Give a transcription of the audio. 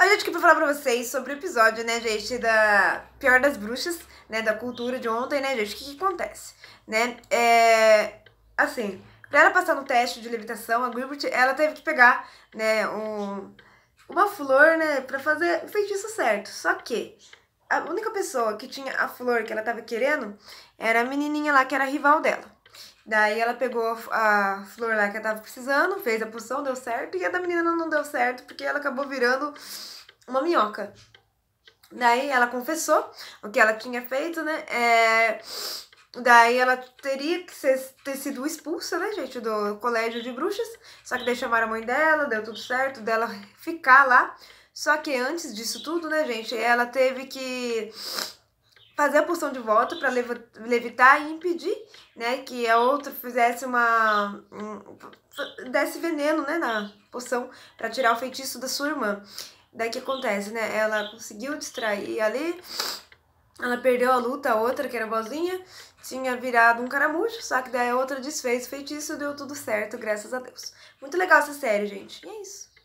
Hoje eu queria falar pra vocês sobre o episódio, né, gente, da Pior das Bruxas, né, da cultura de ontem, né, gente, o que, que acontece, né, é... assim, pra ela passar no teste de levitação, a Gilbert, ela teve que pegar, né, um... uma flor, né, pra fazer o feitiço certo, só que a única pessoa que tinha a flor que ela tava querendo era a menininha lá que era rival dela. Daí ela pegou a flor lá que ela tava precisando, fez a poção, deu certo, e a da menina não deu certo porque ela acabou virando uma minhoca. Daí ela confessou o que ela tinha feito, né? É... Daí ela teria que ser, ter sido expulsa, né, gente, do colégio de bruxas. Só que daí chamaram a mãe dela, deu tudo certo, dela ficar lá. Só que antes disso tudo, né, gente, ela teve que fazer a porção de voto para levitar e impedir né, que a outra fizesse uma. desse veneno né, na poção para tirar o feitiço da sua irmã. Daí que acontece, né? Ela conseguiu distrair ali, ela perdeu a luta, a outra, que era boazinha tinha virado um caramujo, só que daí a outra desfez o feitiço e deu tudo certo, graças a Deus. Muito legal essa série, gente. E é isso.